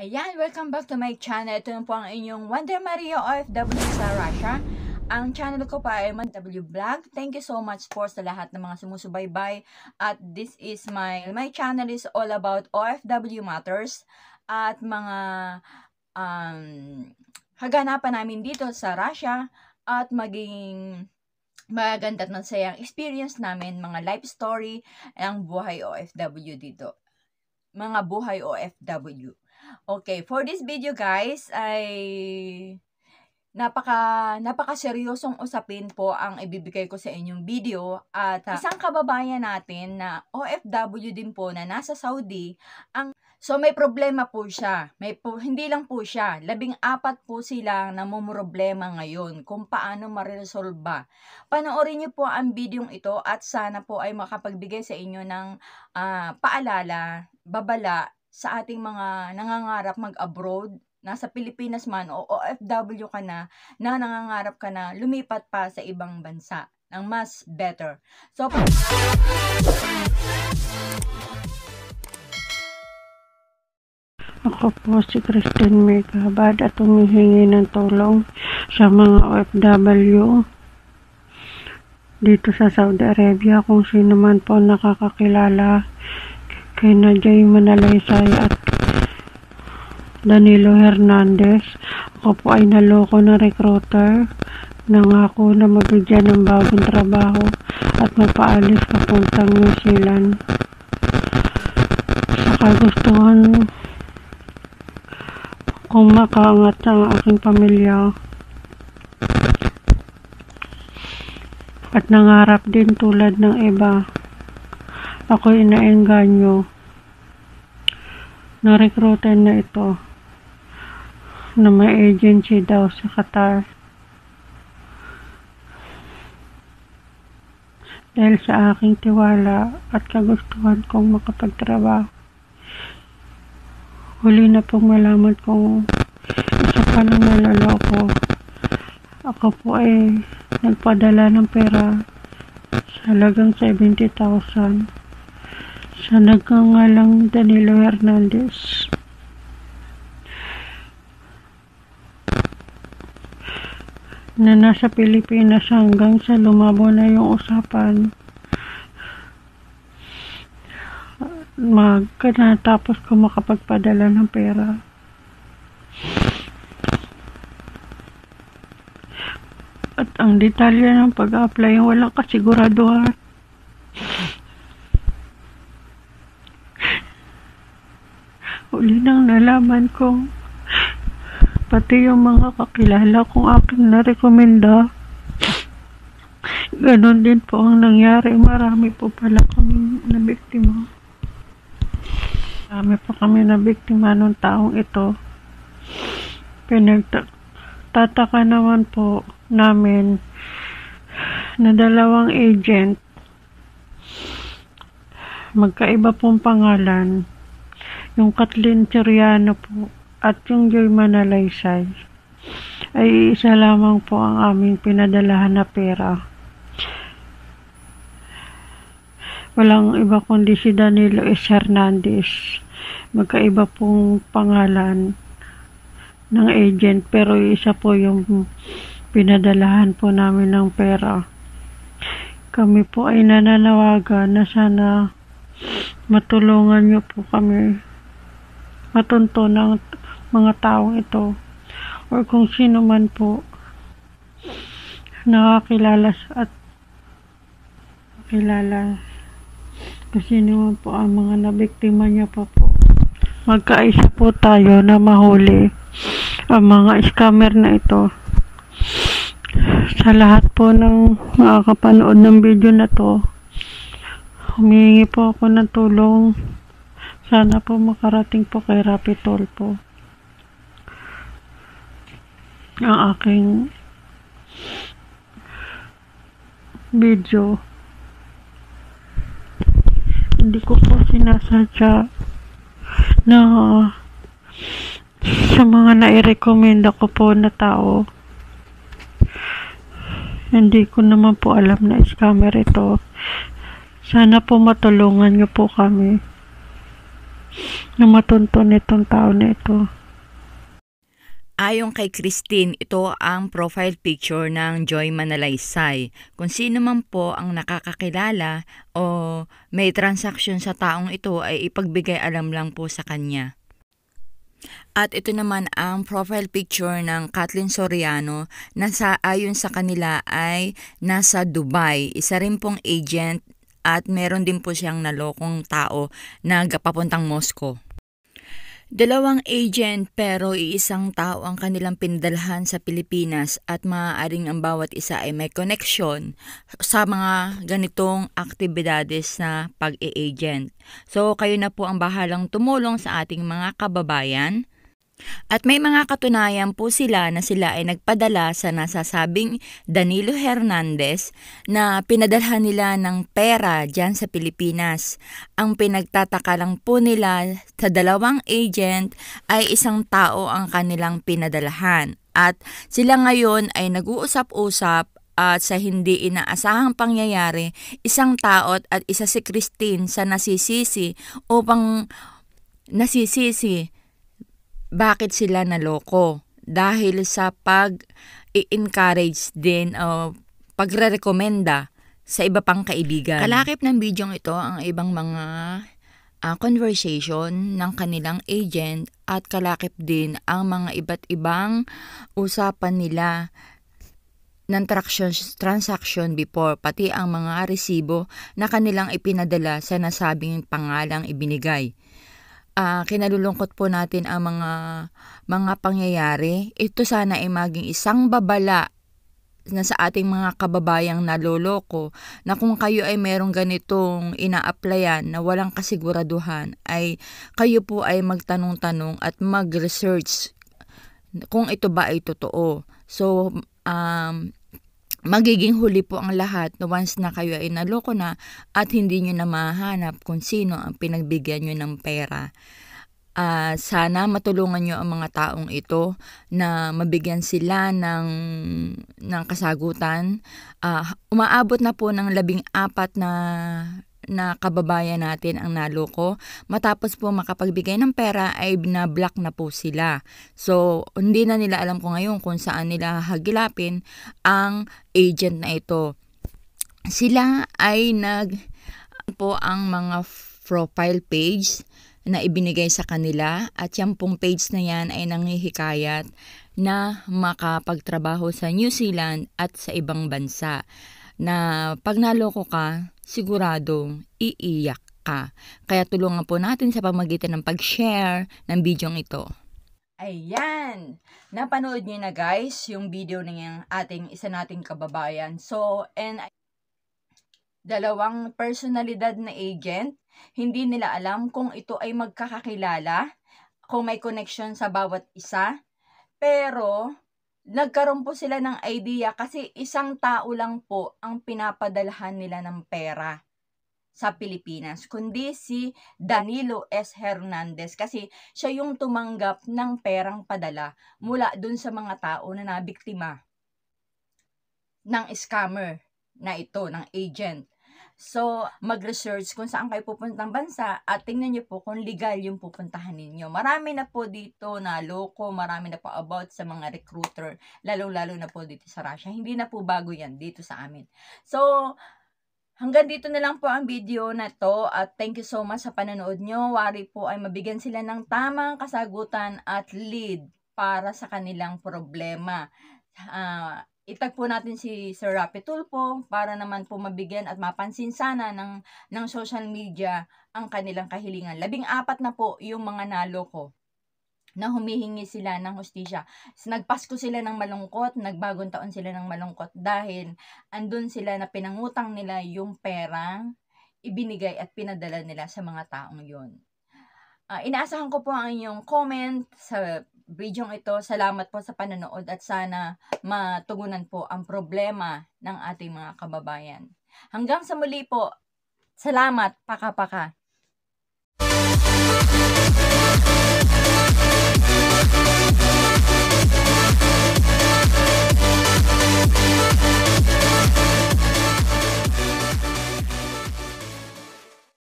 Ayan, welcome back to my channel. Ito po ang inyong Wonder Maria OFW sa Russia. Ang channel ko pa ay MW Vlog. Thank you so much for sa lahat ng mga sumusubaybay. At this is my, my channel is all about OFW matters at mga um, haganapan namin dito sa Russia at maging maganda at masayang experience namin, mga life story, ng buhay OFW dito. Mga buhay OFW. Okay, for this video guys ay napaka napaka seryosong usapin po ang ibibigay ko sa inyong video at uh, isang kababayan natin na OFW din po na nasa Saudi ang So may problema po siya. May po, hindi lang po siya. Labing apat po sila namumroblema ngayon kung paano ma maresolba. Panoorin niyo po ang videong ito at sana po ay makapagbigay sa inyo ng uh, paalala, babala sa ating mga nangangarap mag-abroad, nasa Pilipinas man o OFW ka na, na nangangarap ka na lumipat pa sa ibang bansa ng mas better. So, Ako po si Kristen Mercabad at humihingi ng tulong sa mga OFW dito sa Saudi Arabia kung sino man po nakakakilala kina Jay Manalaysay at Danilo Hernandez. Ako po ay naloko ng recruiter. Nangako na mabigyan ng bagong trabaho at mapaalis papuntang New Zealand. Sa kagustuhan kung makaangat ang aking pamilya. At nangarap din tulad ng iba. Ako na Narekrutan na ito na may agency daw sa Qatar. Dahil sa aking tiwala at kagustuhan kong makapagtrabaho. Huli na pong malaman kong isa pa ng maloloko. Ako po ay nagpadala ng pera sa halagang 70,000 sa nagkangalang Danilo Hernandez. na nasa Pilipinas hanggang sa lumabo na yung usapan magka na tapos ko makapagpadala ng pera at ang detalye ng pag-apply walang kasiguraduhan nalaman ko pati yung mga kakilala kong aking narekomenda ganon din po ang nangyari marami po pala kami na biktima marami po kami na biktima nung taong ito pinagtataka naman po namin na dalawang agent magkaiba pong pangalan yung Kathleen Choriano po at yung Joy Manalaysay ay isa lamang po ang aming pinadalahan na pera. Walang iba kundi si Danilo S. Hernandez. Magkaiba pong pangalan ng agent pero isa po yung pinadalahan po namin ng pera. Kami po ay nananawagan na sana matulungan niyo po kami matunto ng mga taong ito or kung sino man po nakakilala at kilala kung sino man po ang mga nabiktima niya pa po. Magkaisa po tayo na mahuli ang mga scammer na ito. Sa lahat po ng makakapanood ng video na to, humingi po ako ng tulong sana po makarating po kay Rapi Tolpo ang aking video. Hindi ko po sinasadya na uh, sa mga nairekomenda ko po na tao hindi ko naman po alam na scammer ito. Sana po matulungan niyo po kami na matunto nitong tao na ito. Ayon kay Christine, ito ang profile picture ng Joy Manalaysay. Kung sino man po ang nakakakilala o may transaksyon sa taong ito ay ipagbigay alam lang po sa kanya. At ito naman ang profile picture ng Kathleen Soriano na sa ayon sa kanila ay nasa Dubai. Isa rin pong agent at meron din po siyang nalokong tao na papuntang Moscow. Dalawang agent pero iisang tao ang kanilang pindalhan sa Pilipinas at maaaring ang bawat isa ay may connection sa mga ganitong aktibidades na pag-i-agent. So kayo na po ang bahalang tumulong sa ating mga kababayan at may mga katunayan po sila na sila ay nagpadala sa nasasabing Danilo Hernandez na pinadalhan nila ng pera dyan sa Pilipinas. Ang pinagtataka lang po nila sa dalawang agent ay isang tao ang kanilang pinadalahan. At sila ngayon ay nag-uusap-usap at sa hindi inaasahang pangyayari, isang taot at isa si Christine sa nasisisi upang nasisisi bakit sila naloko? Dahil sa pag i-encourage din o uh, pagre-recommenda sa iba pang kaibigan. Kalakip ng bidyong ito ang ibang mga uh, conversation ng kanilang agent at kalakip din ang mga iba't ibang usapan nila ng traction, transaction before, pati ang mga resibo na kanilang ipinadala sa nasabing pangalang ibinigay ah, kinalulungkot po natin ang mga mga pangyayari. Ito sana ay maging isang babala na sa ating mga kababayang naloloko na kung kayo ay merong ganitong ina-applyan na walang kasiguraduhan ay kayo po ay magtanong-tanong at mag-research kung ito ba ay totoo. So, um, magiging huli po ang lahat no, once na kayo ay naloko na at hindi nyo na mahanap kung sino ang pinagbigyan nyo ng pera. Uh, sana matulungan nyo ang mga taong ito na mabigyan sila ng, ng kasagutan. Uh, umaabot na po ng labing apat na na kababayan natin ang naloko, matapos po makapagbigay ng pera ay na-block na po sila. So, hindi na nila alam ko ngayon kung saan nila hagilapin ang agent na ito. Sila ay nag po ang mga profile page na ibinigay sa kanila at yung pong page na yan ay nangihikayat na makapagtrabaho sa New Zealand at sa ibang bansa na pag naloko ka, siguradong iiyak ka. Kaya tulungan po natin sa pamagitan ng pag-share ng video ito. Ayan! Napanood niyo na guys yung video ng ating isa nating kababayan. So, and dalawang personalidad na agent, hindi nila alam kung ito ay magkakakilala, kung may connection sa bawat isa. Pero, nagkaroon po sila ng idea kasi isang tao lang po ang pinapadalhan nila ng pera sa Pilipinas, kundi si Danilo S. Hernandez kasi siya yung tumanggap ng perang padala mula dun sa mga tao na nabiktima ng scammer na ito, ng agent. So, mag-research kung saan kayo pupuntang bansa at tingnan niyo po kung legal yung pupuntahan ninyo. Marami na po dito na loko, marami na po about sa mga recruiter, lalo-lalo na po dito sa Russia. Hindi na po bago yan dito sa amin. So, Hanggang dito na lang po ang video na to at thank you so much sa panonood nyo. Wari po ay mabigyan sila ng tamang kasagutan at lead para sa kanilang problema. Uh, itagpo natin si Sir Rapi Tulfo para naman po mabigyan at mapansin sana ng, ng social media ang kanilang kahilingan. Labing apat na po yung mga naloko na humihingi sila ng hustisya. Nagpasko sila ng malungkot, nagbagong taon sila ng malungkot dahil andun sila na pinangutang nila yung perang ibinigay at pinadala nila sa mga taong yun. Uh, inaasahan ko po ang inyong comment sa video ito. Salamat po sa panonood at sana matugunan po ang problema ng ating mga kababayan. Hanggang sa muli po, salamat, pakapaka. -paka.